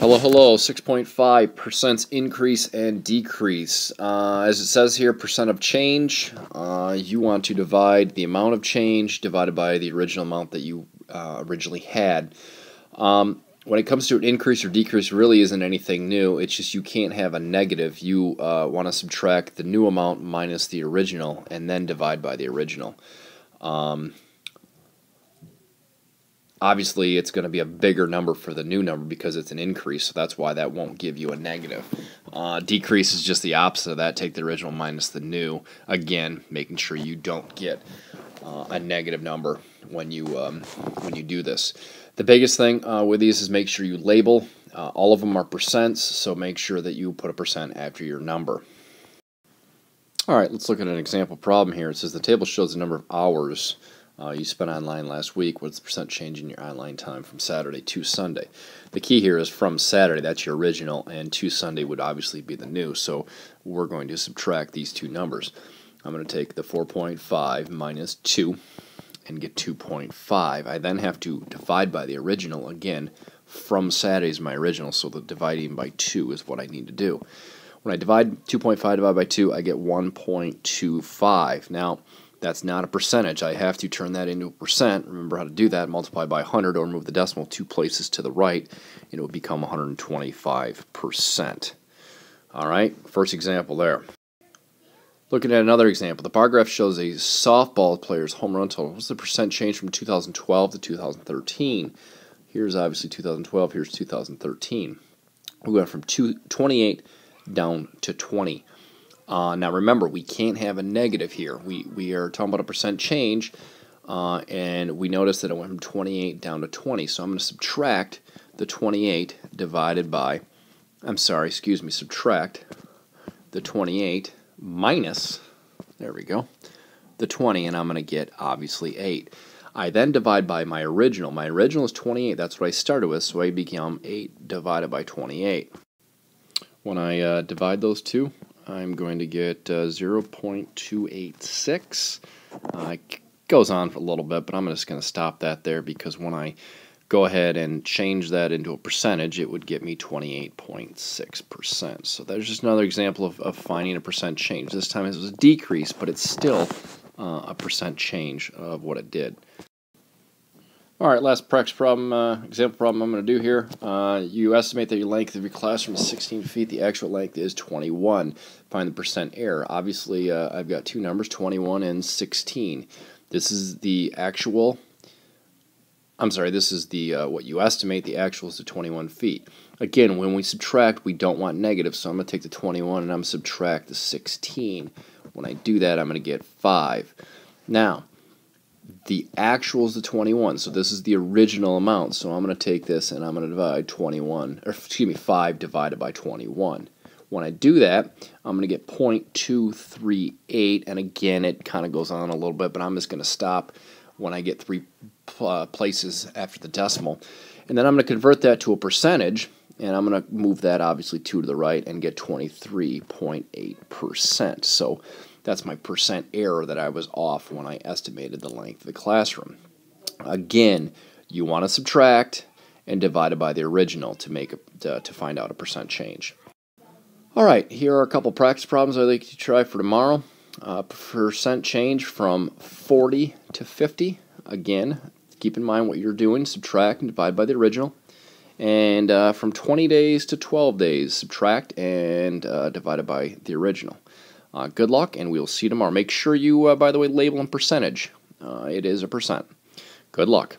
Hello, hello. 6.5% increase and decrease. Uh, as it says here, percent of change, uh, you want to divide the amount of change divided by the original amount that you uh, originally had. Um, when it comes to an increase or decrease, really isn't anything new. It's just you can't have a negative. You uh, want to subtract the new amount minus the original and then divide by the original. Um, obviously it's going to be a bigger number for the new number because it's an increase so that's why that won't give you a negative uh, decrease is just the opposite of that take the original minus the new again making sure you don't get uh, a negative number when you um, when you do this the biggest thing uh, with these is make sure you label uh, all of them are percents so make sure that you put a percent after your number all right let's look at an example problem here it says the table shows the number of hours uh, you spent online last week. What's the percent change in your online time from Saturday to Sunday? The key here is from Saturday, that's your original, and to Sunday would obviously be the new. So we're going to subtract these two numbers. I'm going to take the 4.5 minus 2 and get 2.5. I then have to divide by the original again from Saturday is my original, so the dividing by 2 is what I need to do. When I divide 2.5 divided by 2, I get 1.25. Now, that's not a percentage. I have to turn that into a percent. Remember how to do that. Multiply by 100 or move the decimal two places to the right. and It would become 125%. All right, first example there. Looking at another example, the bar graph shows a softball player's home run total. What's the percent change from 2012 to 2013? Here's obviously 2012, here's 2013. We went from two, 28 down to 20. Uh, now remember, we can't have a negative here. We, we are talking about a percent change, uh, and we notice that it went from 28 down to 20. So I'm going to subtract the 28 divided by, I'm sorry, excuse me, subtract the 28 minus, there we go, the 20, and I'm going to get obviously 8. I then divide by my original. My original is 28. That's what I started with, so I become 8 divided by 28. When I uh, divide those two, I'm going to get uh, 0.286. Uh, it goes on for a little bit, but I'm just going to stop that there because when I go ahead and change that into a percentage, it would get me 28.6%. So there's just another example of, of finding a percent change. This time it was a decrease, but it's still uh, a percent change of what it did. All right, last practice problem, uh, example problem I'm going to do here. Uh, you estimate that your length of your classroom is 16 feet. The actual length is 21. Find the percent error. Obviously, uh, I've got two numbers, 21 and 16. This is the actual. I'm sorry, this is the uh, what you estimate. The actual is the 21 feet. Again, when we subtract, we don't want negative, so I'm going to take the 21 and I'm going to subtract the 16. When I do that, I'm going to get 5. Now, the actual is the 21, so this is the original amount. So I'm going to take this and I'm going to divide 21, or excuse me, 5 divided by 21. When I do that, I'm going to get 0.238, and again, it kind of goes on a little bit, but I'm just going to stop when I get three uh, places after the decimal. And then I'm going to convert that to a percentage, and I'm going to move that obviously 2 to the right and get 23.8%. So that's my percent error that I was off when I estimated the length of the classroom. Again, you want to subtract and divide it by the original to make a, to find out a percent change. All right, here are a couple practice problems I'd like you to try for tomorrow. Uh, percent change from 40 to 50. Again, keep in mind what you're doing. Subtract and divide by the original. And uh, from 20 days to 12 days, subtract and uh, divide by the original. Uh, good luck, and we'll see tomorrow. Make sure you, uh, by the way, label and percentage. Uh, it is a percent. Good luck.